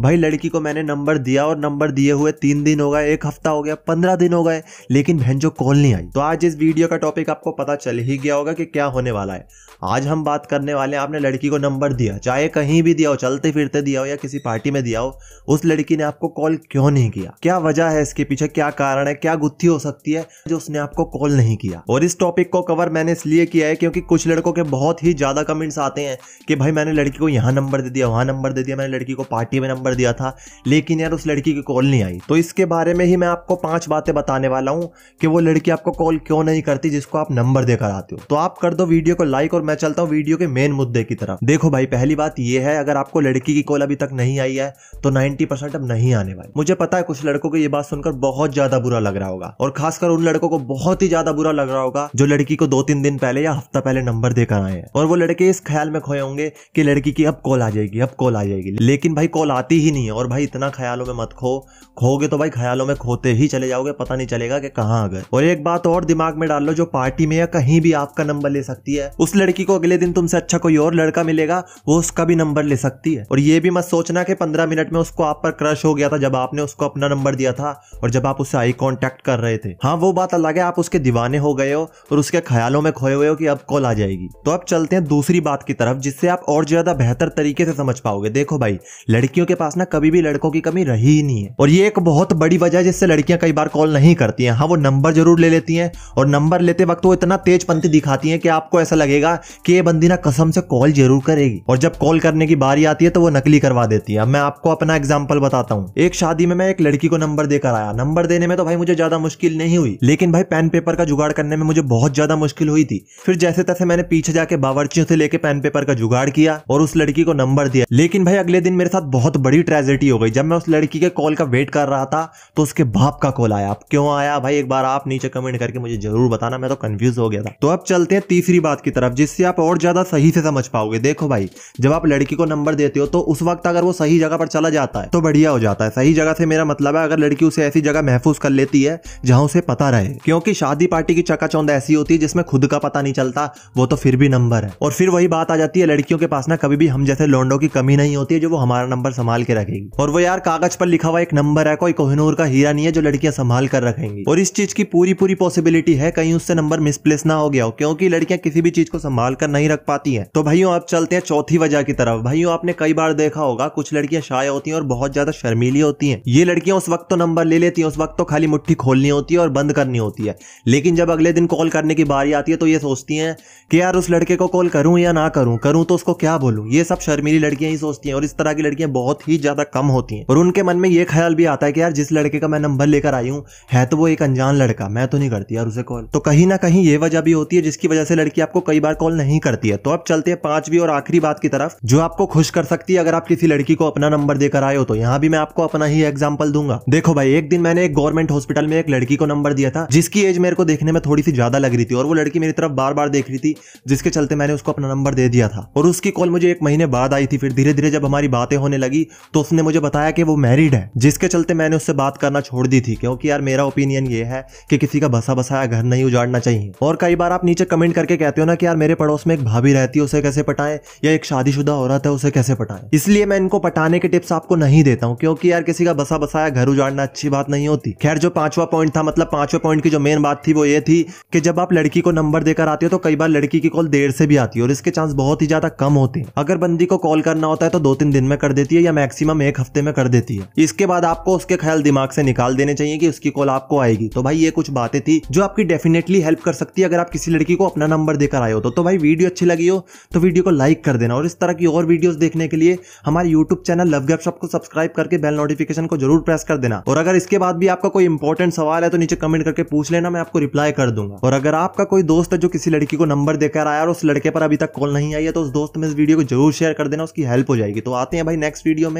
भाई लड़की को मैंने नंबर दिया और नंबर दिए हुए तीन दिन हो गए एक हफ्ता हो गया पंद्रह दिन हो गए लेकिन बहन जो कॉल नहीं आई तो आज इस वीडियो का टॉपिक आपको पता चल ही गया होगा कि क्या होने वाला है आज हम बात करने वाले हैं आपने लड़की को नंबर दिया चाहे कहीं भी दिया हो चलते फिरते दिया हो या किसी पार्टी में दिया हो उस लड़की ने आपको कॉल क्यों नहीं किया क्या वजह है इसके पीछे क्या कारण है क्या गुत्थी हो सकती है जो उसने आपको कॉल नहीं किया और इस टॉपिक को कवर मैंने इसलिए किया है क्योंकि कुछ लड़कों के बहुत ही ज्यादा कमेंट्स आते हैं कि भाई मैंने लड़की को यहाँ नंबर दे दिया वहां नंबर दे दिया मैंने लड़की को पार्टी में नंबर कर दिया था लेकिन यार उस लड़की की कॉल नहीं आई तो इसके बारे में ही मैं आपको पांच बातें बताने वाला हूं कि वो लड़की आपको कॉल क्यों नहीं करती जिसको आप नंबर देकर आते हो तो आप कर दो वीडियो को लाइक और मैं चलता हूँ वीडियो के मेन मुद्दे की तरफ देखो भाई पहली बात यह है अगर आपको लड़की की कॉल अभी तक नहीं आई है तो नाइनटी अब नहीं आने वाली मुझे पता है कुछ लड़कों को ये बात सुनकर बहुत ज्यादा बुरा लग रहा होगा और खासकर उन लड़कों को बहुत ही ज्यादा बुरा लग रहा होगा जो लड़की को दो तीन दिन पहले या हफ्ता पहले नंबर देकर आए हैं और वो लड़के इस ख्याल में खोए होंगे कि लड़की की अब कॉल आ जाएगी अब कॉल आ जाएगी लेकिन भाई कॉल आती आती ही नहीं है और भाई इतना ख्यालों में मत खो खोगे तो भाई ख्यालों में खोते ही चले जाओगे पता नहीं चलेगा कि कहाँ आ गए और एक बात और दिमाग में डाल लो जो पार्टी में या कहीं भी आपका नंबर ले सकती है उस लड़की को अगले दिन तुमसे अच्छा कोई और लड़का मिलेगा वो उसका भी नंबर ले सकती है और ये भी मत सोचना कि पंद्रह मिनट में उसको आप पर क्रश हो गया था जब आपने उसको अपना नंबर दिया था और जब आप उससे आई कॉन्टेक्ट कर रहे थे हाँ वो बात अलग है आप उसके दीवाने हो गए हो और उसके ख्यालों में खोए हुए हो कि अब कॉल आ जाएगी तो अब चलते हैं दूसरी बात की तरफ जिससे आप और ज्यादा बेहतर तरीके से समझ पाओगे देखो भाई लड़कियों के पास ना कभी भी लड़कों की कमी रही ही नहीं है और ये एक बहुत बड़ी वजह है जिससे लड़कियां कई बार कॉल नहीं करती हैं हाँ वो नंबर जरूर ले लेती हैं और नंबर लेते वक्त वो इतना तेज पंथी दिखाती हैं कि आपको ऐसा लगेगा कि ये बंदी ना कसम से कॉल जरूर करेगी और जब कॉल करने की बारी आती है तो वो नकली करवा देती है मैं आपको अपना एग्जाम्पल बताता हूँ एक शादी में मैं एक लड़की को नंबर देकर आया नंबर देने में तो भाई मुझे ज्यादा मुश्किल नहीं हुई लेकिन भाई पेन पेपर का जुगाड़ करने में मुझे बहुत ज्यादा मुश्किल हुई थी फिर जैसे तैसे मैंने पीछे जाके बावर्चियों से लेके पेन पेपर का जुगाड़ किया और उस लड़की को नंबर दिया लेकिन भाई अगले दिन मेरे साथ बहुत बड़ी बड़ी ट्रेजेडी हो गई जब मैं उस लड़की के कॉल का वेट कर रहा था तो उसके बाप का कॉल आया अब क्यों आया भाई एक बार आप नीचे कमेंट करके मुझे जरूर बताना मैं तो कंफ्यूज हो गया था तो अब चलते हैं तीसरी बात की तरफ जिससे आप और ज्यादा सही से समझ पाओगे देखो भाई जब आप लड़की को नंबर देते हो तो उस वक्त अगर वो सही जगह पर चला जाता है तो बढ़िया हो जाता है सही जगह से मेरा मतलब है अगर लड़की उसे ऐसी जगह महफूज कर लेती है जहां उसे पता रहे क्योंकि शादी पार्टी की चकाचौंध ऐसी होती है जिसमें खुद का पता नहीं चलता वो तो फिर भी नंबर है और फिर वही बात आ जाती है लड़कियों के पास ना कभी भी हम जैसे लोंडो की कमी नहीं होती है जो वो हमारा नंबर संभाल संभाल के रखेंगी और वो यार कागज पर लिखा हुआ एक नंबर है कोई कोहिनूर का हीरा नहीं है जो लड़कियां संभाल कर रखेंगी और इस चीज की पूरी पूरी पॉसिबिलिटी है कहीं उससे नंबर मिसप्लेस ना हो गया हो क्योंकि लड़कियां किसी भी चीज को संभाल कर नहीं रख पाती है तो भाइयों आप चलते हैं चौथी वजह की तरफ भाइयों आपने कई बार देखा होगा कुछ लड़कियां शाय होती है और बहुत ज्यादा शर्मीली होती है ये लड़कियां उस वक्त तो नंबर ले लेती है उस वक्त तो खाली मुठ्ठी खोलनी होती है और बंद करनी होती है लेकिन जब अगले दिन कॉल करने की बारी आती है तो ये सोचती है कि यार उस लड़के को कॉल करूं या ना करूं करूं तो उसको क्या बोलूं ये सब शर्मीली लड़कियां ही सोचती हैं और इस तरह की लड़कियां बहुत काफी ज्यादा कम होती हैं और उनके मन में ये ख्याल भी आता है कि यार जिस लड़के का मैं नंबर लेकर आई हूँ है तो वो एक अनजान लड़का मैं तो नहीं करती यार उसे कॉल तो कहीं ना कहीं ये वजह भी होती है जिसकी वजह से लड़की आपको कई बार कॉल नहीं करती है तो अब चलते हैं पांचवी और आखिरी बात की तरफ जो आपको खुश कर सकती है अगर आप किसी लड़की को अपना नंबर देकर आए हो तो यहाँ भी मैं आपको अपना ही एग्जाम्पल दूंगा देखो भाई एक दिन मैंने एक गवर्नमेंट हॉस्पिटल में एक लड़की को नंबर दिया था जिसकी एज मेरे को देखने में थोड़ी सी ज्यादा लग रही थी और वो लड़की मेरी तरफ बार बार देख रही थी जिसके चलते मैंने उसको अपना नंबर दे दिया था और उसकी कॉल मुझे एक महीने बाद आई थी फिर धीरे धीरे जब हमारी बातें होने लगी तो उसने मुझे बताया कि वो मैरिड है जिसके चलते मैंने उससे बात करना छोड़ दी थी क्योंकि यार मेरा ओपिनियन ये है कि किसी का बसा बसाया घर नहीं उजाड़ना चाहिए और कई बार आप नीचे कमेंट करके कहते हो ना कि यार मेरे पड़ोस में एक भाभी रहती है उसे कैसे पटाएं या एक शादीशुदा औरत है उसे कैसे पटाएं इसलिए मैं इनको पटाने के टिप्स आपको नहीं देता हूँ क्योंकि यार किसी का बसा बसाया घर उजाड़ना अच्छी बात नहीं होती खैर जो पांचवा पॉइंट था मतलब पांचवा पॉइंट की जो मेन बात थी वो ये थी कि जब आप लड़की को नंबर देकर आते हो तो कई बार लड़की की कॉल देर से भी आती है और इसके चांस बहुत ही ज्यादा कम होते हैं अगर बंदी को कॉल करना होता है तो दो तीन दिन में कर देती है या मैक्सिमम एक हफ्ते में कर देती है इसके बाद आपको उसके ख्याल दिमाग से निकाल देने चाहिए कि उसकी कॉल आपको आएगी तो भाई ये कुछ बातें थी जो आपकी डेफिनेटली हेल्प कर सकती है अगर आप किसी लड़की को अपना नंबर देकर आए हो तो, तो, भाई वीडियो अच्छी लगी हो तो वीडियो को लाइक कर देना और इस तरह की और वीडियो देखने के लिए हमारे YouTube channel love gap shop को सब्सक्राइब करके बेल नोटिफिकेशन को जरूर प्रेस कर देना और अगर इसके बाद भी आपका कोई इंपॉर्टेंट सवाल है तो नीचे कमेंट करके पूछ लेना मैं आपको रिप्लाई कर दूंगा और अगर आपका कोई दोस्त है जो किसी लड़की को नंबर देकर आया और उस लड़के पर अभी तक कॉल नहीं आई है तो उस दोस्त में इस वीडियो को जरूर शेयर कर देना उसकी हेल्प हो जाएगी तो आते हैं भाई नेक्स्ट वीडियो में